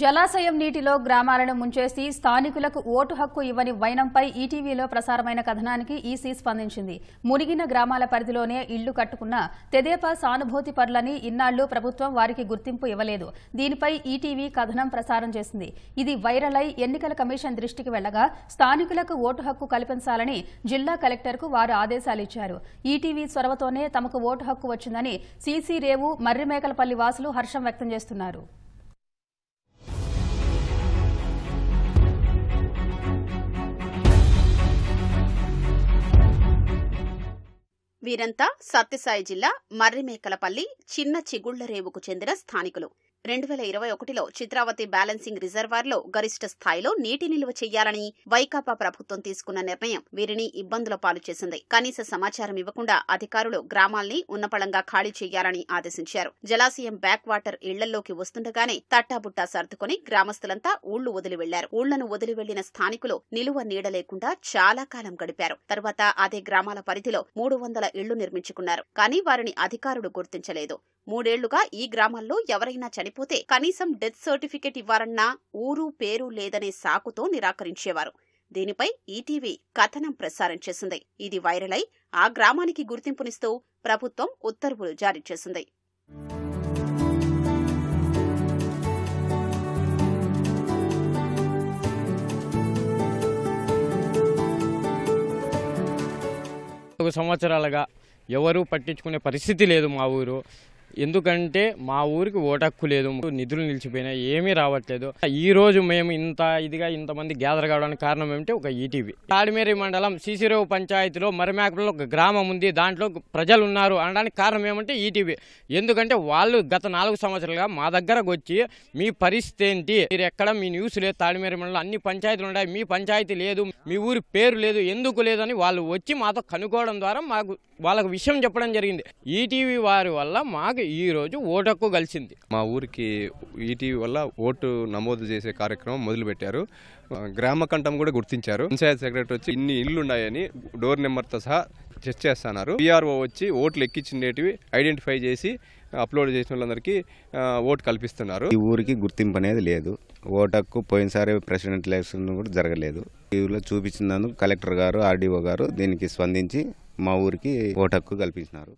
జలాశయం నీటిలో గ్రామాలను ముంచేసి స్థానికులకు ఓటు హక్కు ఇవ్వని వైనంపై ఈటీవీలో ప్రసారమైన కథనానికి ఈసీ స్పందించింది మునిగిన గ్రామాల పరిధిలోనే ఇళ్లు కట్టుకున్న తెదేపా సానుభూతి పరులని ఇన్నాళ్లు ప్రభుత్వం వారికి గుర్తింపు ఇవ్వలేదు దీనిపై ఈటీవీ కథనం ప్రసారం చేసింది ఇది వైరల్ అయి ఎన్నికల కమిషన్ దృష్టికి వెళ్లగా స్థానికులకు ఓటు హక్కు కల్పించాలని జిల్లా కలెక్టర్కు వారు ఆదేశాలు ఇచ్చారు ఈటీవీ చొరవతోనే తమకు ఓటు హక్కు వచ్చిందని సీసీ రేవు మర్రిమేకలపల్లి వాసులు హర్షం వ్యక్తం చేస్తున్నారు వీరంతా సత్యసాయి జిల్లా మర్రిమేకలపల్లి చిన్న చిగుళ్లరేవుకు చెందిన స్థానికులు రెండు వేల ఇరవై ఒకటిలో చిత్రావతి బ్యాలెన్సింగ్ రిజర్వార్లో గరిష్ట స్థాయిలో నీటి నిల్వ చేయాలని వైకాపా ప్రభుత్వం తీసుకున్న నిర్ణయం వీరిని ఇబ్బందుల పాలు చేసింది కనీస సమాచారం ఇవ్వకుండా అధికారులు గ్రామాల్ని ఉన్నపళంగా ఖాళీ చేయాలని ఆదేశించారు జలాశయం బ్యాక్ వాటర్ ఇళ్లలోకి వస్తుండగానే తట్టాబుట్టా సర్దుకుని గ్రామస్తులంతా ఊళ్లు వదిలి వెళ్లారు ఊళ్లను వదిలి వెళ్లిన స్థానికులు నిలువ నీడ లేకుండా చాలా కాలం గడిపారు తర్వాత అదే గ్రామాల పరిధిలో మూడు వందల ఇళ్లు నిర్మించుకున్నారు కానీ వారిని అధికారులు గుర్తించలేదు మూడేళ్లుగా ఈ గ్రామాల్లో ఎవరైనా చనిపోతే కనీసం డెత్ సర్టిఫికెట్ ఇవ్వాలన్నా ఊరు పేరు లేదనే సాకుతో నిరాకరించేవారు దీనిపై ఈటీవీ కథనం ప్రసారం చేసింది ఇది వైరల్ అయి ఆ గ్రామానికి గుర్తింపునిస్తూ ప్రభుత్వం ఉత్తర్వులు జారీ చేసింది సంవత్సరాలుగా ఎవరూ పట్టించుకునే పరిస్థితి లేదు మా ఊరు ఎందుకంటే మా ఊరికి ఓటక్కు లేదు నిధులు నిలిచిపోయినాయి ఏమీ రావట్లేదు ఈ రోజు మేము ఇంత ఇదిగా ఇంతమంది గ్యాదర్ కావడానికి కారణం ఏమిటి ఒక ఈటీవీ తాడిమేరి మండలం సిసిరేవు పంచాయతీలో మరిమేకలో ఒక గ్రామం ఉంది దాంట్లో ప్రజలు ఉన్నారు అనడానికి కారణం ఏమంటే ఈటీవీ ఎందుకంటే వాళ్ళు గత నాలుగు సంవత్సరాలుగా మా దగ్గరకు వచ్చి మీ పరిస్థితి ఏంటి మీరు ఎక్కడ మీ న్యూస్ లేదు తాడిమేరి మండలం అన్ని పంచాయతీలు ఉన్నాయి మీ పంచాయతీ లేదు మీ ఊరి పేరు లేదు ఎందుకు లేదని వాళ్ళు వచ్చి మాతో కనుక్కోవడం ద్వారా మాకు వాళ్ళకు విషయం చెప్పడం జరిగింది ఈటీవీ వారి వల్ల మాకు ఈరోజు ఓటక్కు కలిసింది మా ఊరికి ఈటీవీ వల్ల ఓటు నమోదు చేసే కార్యక్రమం మొదలుపెట్టారు గ్రామ కంఠం కూడా గుర్తించారు పంచాయత్ సెక్రటరీ వచ్చి ఇన్ని ఇల్లు ఉన్నాయని డోర్ నెంబర్తో సహా చెక్ చేస్తున్నారు పిఆర్ఓ వచ్చి ఓట్లు ఎక్కించిండేటివి ఐడెంటిఫై చేసి అప్లోడ్ చేసిన వాళ్ళందరికీ ఓటు కల్పిస్తున్నారు ఈ ఊరికి గుర్తింపు అనేది లేదు ఓటక్కు పోయినసారి ప్రెసిడెంట్ ఎలక్షన్ కూడా జరగలేదు టీవీలో చూపించినందుకు కలెక్టర్ గారు ఆర్డీఓ గారు దీనికి స్పందించి మా ఊరికి ఓటక్కు కల్పించినారు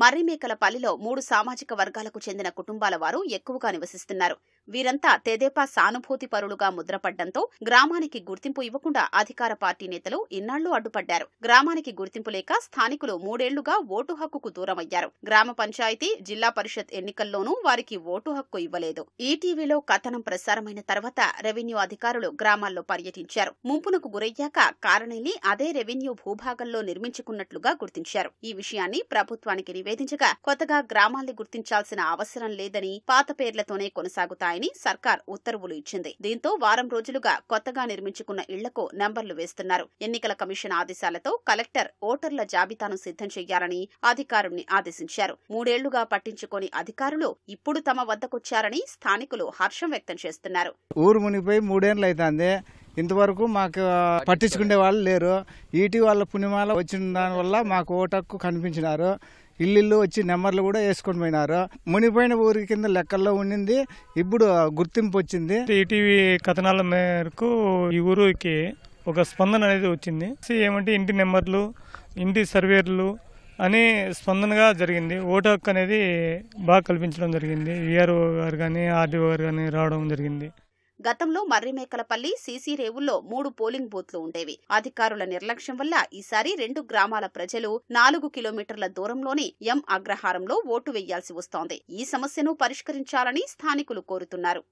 మర్రిమేకల పల్లిలో మూడు సామాజిక వర్గాలకు చెందిన కుటుంబాల వారు ఎక్కువగా నివసిస్తున్నారు వీరంతా తెదేపా సానుభూతి పరులుగా ముద్రపడ్డంతో గ్రామానికి గుర్తింపు ఇవ్వకుండా అధికార పార్టీ నేతలు ఇన్నాళ్లు అడ్డుపడ్డారు గ్రామానికి గుర్తింపు లేక స్థానికులు మూడేళ్లుగా ఓటు హక్కుకు దూరమయ్యారు గ్రామ పంచాయతీ జిల్లా పరిషత్ ఎన్నికల్లోనూ వారికి ఓటు హక్కు ఇవ్వలేదు ఈటీవీలో కథనం ప్రసారమైన తర్వాత రెవెన్యూ అధికారులు గ్రామాల్లో పర్యటించారు ముంపునకు గురయ్యాక కారణిని అదే రెవెన్యూ భూభాగంలో నిర్మించుకున్నట్లుగా గుర్తించారు ఈ విషయాన్ని ప్రభుత్వానికి నివేదించగా కొత్తగా గ్రామాల్ని గుర్తించాల్సిన అవసరం లేదని పాత పేర్లతోనే కొనసాగుతాయని సర్కార్ ఉత్తర్వులు ఇచ్చింది దీంతో వారం రోజులుగా కొత్తగా నిర్మించుకున్న ఇళ్లకు నంబర్లు వేస్తున్నారు ఎన్నికల కమిషన్ ఆదేశాలతో కలెక్టర్ ఓటర్ల జాబితాను సిద్ధం చేయాలని అధికారుల్ని ఆదేశించారు మూడేళ్లుగా పట్టించుకోని అధికారులు ఇప్పుడు తమ వద్దకొచ్చారని స్థానికులు హర్షం వ్యక్తం చేస్తున్నారు ఊరు మునిపోయి మూడేళ్ళు అవుతుంది ఇంతవరకు మాకు పట్టించుకునే వాళ్ళు లేరు ఈటీ వాళ్ళ పుణ్యమాల వచ్చిన దానివల్ల మాకు ఓటక్కు కనిపించినారు ఇల్లు వచ్చి నెంబర్లు కూడా వేసుకొని పోయినారు మునిపోయిన ఊరి కింద లెక్కల్లో ఉండింది ఇప్పుడు గుర్తింపు వచ్చింది ఈటీవీ కథనాల మేరకు ఈ ఊరికి ఒక స్పందన అనేది వచ్చింది ఏమంటే ఇంటి నెంబర్లు ఇంటి సర్వేర్లు అని స్పందనగా జరిగింది ఓటు హక్కు అనేది బాగా కల్పించడం జరిగింది విఆర్ఓ గారు కానీ ఆర్డీఓ గారు కానీ రావడం జరిగింది గతంలో మర్రిమేకలపల్లి సీసీ రేవుల్లో మూడు పోలింగ్ బూత్లు ఉండేవి అధికారుల నిర్లక్ష్యం వల్ల ఈసారి రెండు గ్రామాల ప్రజలు నాలుగు కిలోమీటర్ల దూరంలోని ఎం అగ్రహారంలో ఓటు వేయాల్సి వస్తోంది ఈ సమస్యను పరిష్కరించాలని స్థానికులు కోరుతున్నారు